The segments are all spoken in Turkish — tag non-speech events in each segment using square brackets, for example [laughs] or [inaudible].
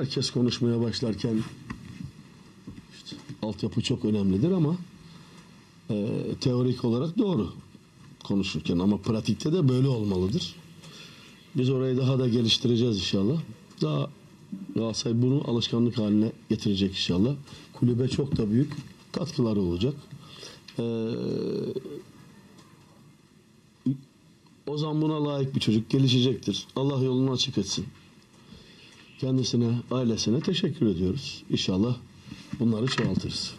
herkes konuşmaya başlarken işte, altyapı çok önemlidir ama e, teorik olarak doğru konuşurken ama pratikte de böyle olmalıdır. Biz orayı daha da geliştireceğiz inşallah. Daha Galatasaray bunu alışkanlık haline getirecek inşallah. Kulübe çok da büyük katkıları olacak. Ee, Ozan buna layık bir çocuk. Gelişecektir. Allah yolunu açık etsin. Kendisine, ailesine teşekkür ediyoruz. İnşallah bunları çoğaltırız.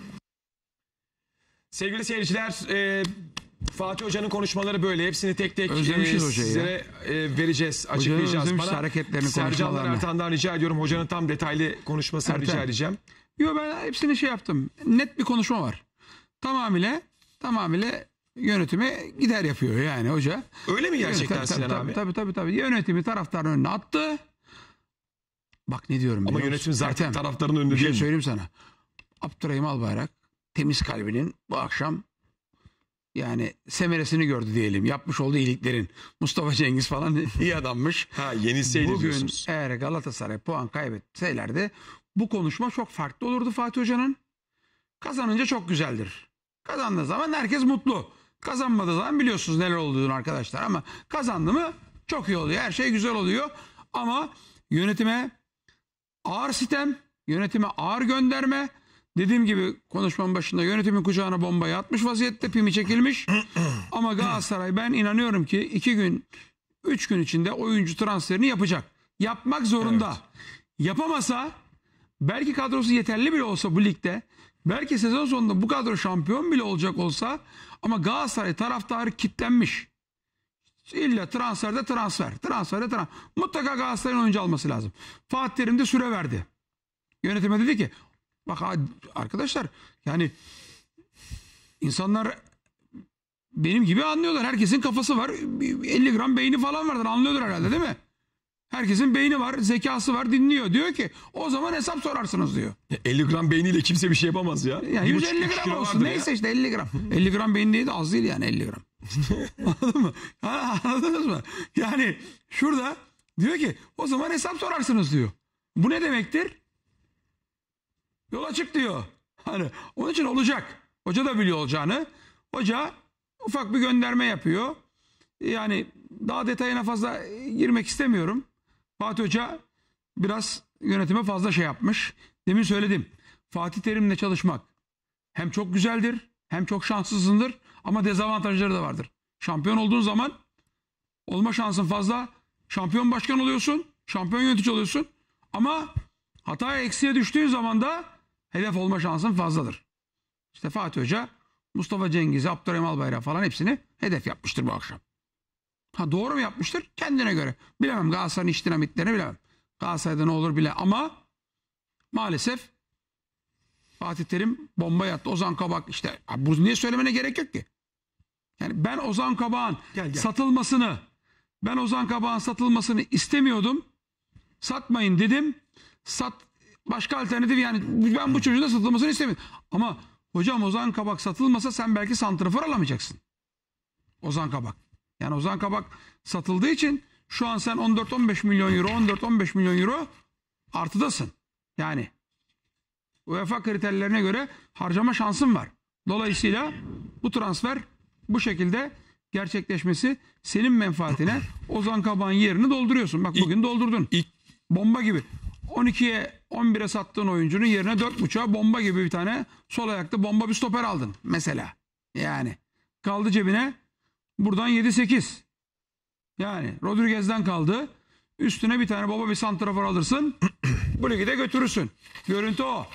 Sevgili seyirciler, e, Fatih Hoca'nın konuşmaları böyle. Hepsini tek tek e, Özlemişiz e, e vereceğiz, açıklayacağız özlemişiz bana. hareketlerini, Sercanlar Ertan'dan rica ediyorum. Hocanın tam detaylı konuşmasını Ertan. rica edeceğim. Yo ben hepsini şey yaptım. Net bir konuşma var. Tamamıyla tamamıyla yönetime gider yapıyor yani hoca. Öyle mi gerçekten tabii, tabii, Sinan tabii, abi? Tabii tabii tabii. Yönetimi taraftarın önüne attı. Bak ne diyorum. Ama yönetim zaten Ertem, taraftarın önünde bir şey söyleyeyim sana. Abdurrahim Albayrak temiz kalbinin bu akşam yani semeresini gördü diyelim. Yapmış olduğu iyiliklerin. Mustafa Cengiz falan [laughs] iyi adammış. ha yeniseydi Bugün diyorsunuz. eğer Galatasaray puan kaybetselerdi bu konuşma çok farklı olurdu Fatih Hoca'nın. Kazanınca çok güzeldir. Kazandığı zaman herkes mutlu. Kazanmadığı zaman biliyorsunuz neler olduğunu arkadaşlar ama kazandı mı çok iyi oluyor. Her şey güzel oluyor ama yönetime ağır sitem, yönetime ağır gönderme. Dediğim gibi konuşmanın başında yönetimin kucağına bombayı atmış vaziyette pimi çekilmiş. [clears throat] Ama Galatasaray ben inanıyorum ki iki gün, üç gün içinde oyuncu transferini yapacak. Yapmak zorunda. Evet. Yapamasa belki kadrosu yeterli bile olsa bu ligde belki sezon sonunda bu kadro şampiyon bile olacak olsa ama Galatasaray taraftarı kitlenmiş. İlla transferde transfer. Transferde transfer. Mutlaka Galatasaray'ın oyuncu alması lazım. Fatih Terim de süre verdi. Yönetime dedi ki bak arkadaşlar yani insanlar benim gibi anlıyorlar. Herkesin kafası var. 50 gram beyni falan vardır. Anlıyordur herhalde değil mi? Herkesin beyni var, zekası var, dinliyor. Diyor ki o zaman hesap sorarsınız diyor. 50 gram beyniyle kimse bir şey yapamaz ya. Yani 150 gram olsun. Neyse ya. işte 50 gram. 50 gram beyin değil de az değil yani 50 gram. [laughs] Anladın mı? Anladınız mı? Yani şurada diyor ki o zaman hesap sorarsınız diyor. Bu ne demektir? Yola çık diyor. Hani onun için olacak. Hoca da biliyor olacağını. Hoca ufak bir gönderme yapıyor. Yani daha detayına fazla girmek istemiyorum. Fatih Hoca biraz yönetime fazla şey yapmış. Demin söyledim. Fatih Terim'le çalışmak hem çok güzeldir hem çok şanslısındır ama dezavantajları da vardır. Şampiyon olduğun zaman olma şansın fazla. Şampiyon başkan oluyorsun. Şampiyon yönetici oluyorsun. Ama hataya eksiye düştüğün zaman da hedef olma şansın fazladır. İşte Fatih Hoca, Mustafa Cengiz, Abdurrahim Albayrak falan hepsini hedef yapmıştır bu akşam. Ha doğru mu yapmıştır? Kendine göre. Bilemem Galatasaray'ın iç dinamitlerini bilemem. Galatasaray'da ne olur bile ama maalesef Fatih Terim bomba yattı. Ozan Kabak işte. Abi bunu niye söylemene gerek yok ki? Yani ben Ozan Kabak'ın satılmasını ben Ozan Kabak'ın satılmasını istemiyordum. Satmayın dedim. Sat başka alternatif yani ben bu çocuğun da satılmasını istemiyorum. Ama hocam Ozan Kabak satılmasa sen belki santrafor alamayacaksın. Ozan Kabak. Yani Ozan Kabak satıldığı için şu an sen 14-15 milyon euro, 14-15 milyon euro artıdasın. Yani UEFA kriterlerine göre harcama şansım var. Dolayısıyla bu transfer bu şekilde gerçekleşmesi senin menfaatine [clears throat] Ozan Kabak'ın yerini dolduruyorsun. Bak bugün doldurdun. Bomba gibi. 12'ye 11'e sattığın oyuncunun yerine 4.5'a bomba gibi bir tane sol ayakta bomba bir stoper aldın mesela. Yani kaldı cebine buradan 7-8. Yani Rodriguez'den kaldı. Üstüne bir tane baba bir santrafor alırsın. [clears throat] bu ligi de götürürsün. Görüntü o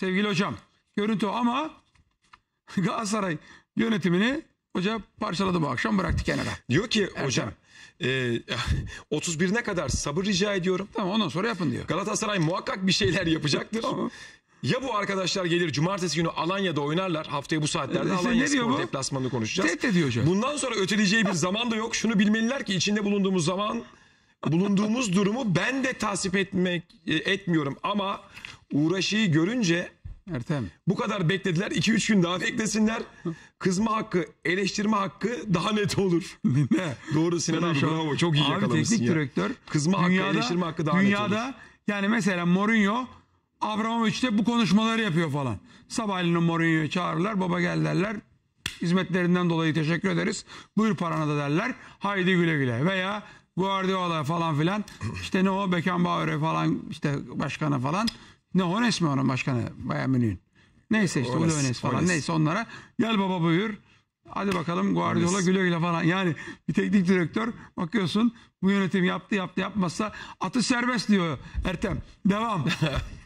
sevgili hocam. Görüntü ama [laughs] Galatasaray yönetimini hoca parçaladı bu akşam bıraktı kenara. Diyor ki Ertem. hocam e, 31'ine [laughs] kadar sabır rica ediyorum. Tamam ondan sonra yapın diyor. Galatasaray muhakkak bir şeyler yapacaktır. [laughs] Ya bu arkadaşlar gelir cumartesi günü Alanya'da oynarlar. Haftaya bu saatlerde işte Alanya Spor deplasmanını konuşacağız. Tehdit ediyor hocam. Bundan sonra öteleyeceği bir zaman da yok. Şunu bilmeliler ki içinde bulunduğumuz zaman bulunduğumuz durumu ben de tasvip etmek e, etmiyorum ama Uğraşı'yı görünce Ertem. bu kadar beklediler. 2-3 gün daha beklesinler. Kızma hakkı, eleştirme hakkı daha net olur. [laughs] ne? Doğru Sinan abi Konuşalım. bravo. Çok iyi Abi yakalamışsın teknik ya. direktör. Kızma hakkı, eleştirme hakkı daha net olur. Dünyada yani mesela Mourinho Abramovich'te bu konuşmaları yapıyor falan. Sabahleyin Mourinho'yu çağırırlar. Baba gel derler. Hizmetlerinden dolayı teşekkür ederiz. Buyur parana da derler. Haydi güle güle. Veya Guardiola falan filan. işte ne o Beckenbauer'e falan işte başkana falan. Ne Hones mi onun başkanı? Bayağı Münih'in. Neyse işte Hones, Hones falan. Hones. Neyse onlara gel baba buyur. Hadi bakalım Guardiola güle güle falan. Yani bir teknik direktör bakıyorsun bu yönetim yaptı yaptı yapmazsa atı serbest diyor Ertem. Devam.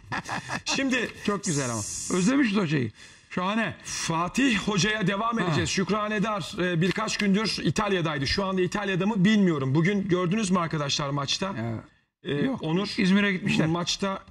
[laughs] Şimdi [laughs] çok güzel ama. özlemiş hocayı. Şahane. Fatih Hoca'ya devam edeceğiz. Ha. Şükran Eder e, birkaç gündür İtalya'daydı. Şu anda İtalya'da mı bilmiyorum. Bugün gördünüz mü arkadaşlar maçta? Evet. Ee, Yok, Onur İzmir'e gitmişler. Maçta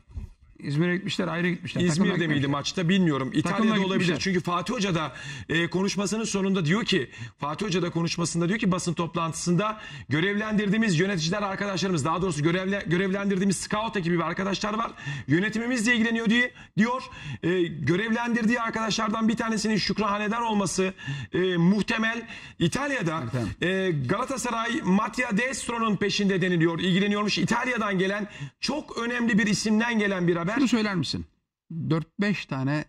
İzmir'e gitmişler ayrı gitmişler. Takımla İzmir'de miydi maçta bilmiyorum. İtalya'da Takımla olabilir. gitmişler. Çünkü Fatih Hoca da e, konuşmasının sonunda diyor ki Fatih Hoca da konuşmasında diyor ki basın toplantısında görevlendirdiğimiz yöneticiler arkadaşlarımız daha doğrusu görevle, görevlendirdiğimiz scout ekibi ve arkadaşlar var. Yönetimimizle ilgileniyor diye diyor. E, görevlendirdiği arkadaşlardan bir tanesinin Şükrü Şükrahane'den olması e, muhtemel. İtalya'da e, Galatasaray Mattia Destro'nun peşinde deniliyor. ilgileniyormuş. İtalya'dan gelen çok önemli bir isimden gelen bir haber. Şunu söyler misin? 4-5 tane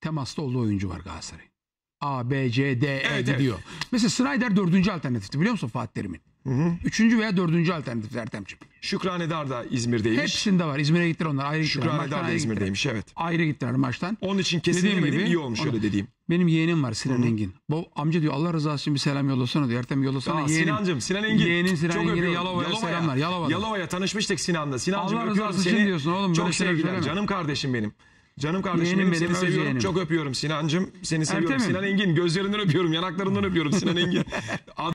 temasta olduğu oyuncu var Galatasaray. A, B, C, D, E Evet, evet. gidiyor. Mesela Snyder dördüncü alternatifti biliyor musun Fatih Terim'in? Hı hı. Üçüncü veya dördüncü alternatif Ertem'ciğim. Şükrane Edar da İzmir'deymiş. Hepsinde var. İzmir'e gittiler onlar. Ayrı Şükran gittiler. da İzmir'deymiş evet. Ayrı gittiler maçtan. Onun için kesin gibi, iyi olmuş ona. öyle dediğim. Benim yeğenim var Sinan hı Engin. Bu amca diyor Allah rızası için bir selam yollasana diyor. Ertem yollasana Aa, yeğenim. Sinancım Sinan Engin. Yeğenim Sinan Engin'e Yalova'ya, Yalova'ya selamlar. Yalova'da. Yalova'ya tanışmıştık Sinan'la. Sinancım Allah rızası seni. için diyorsun oğlum. Çok sevgiler canım kardeşim benim. Canım kardeşim yeğenim benim, seni seviyorum. Yeğenim. Çok öpüyorum Sinancım. Seni seviyorum. Sinan Engin gözlerinden öpüyorum, yanaklarından öpüyorum Sinan Engin. [laughs]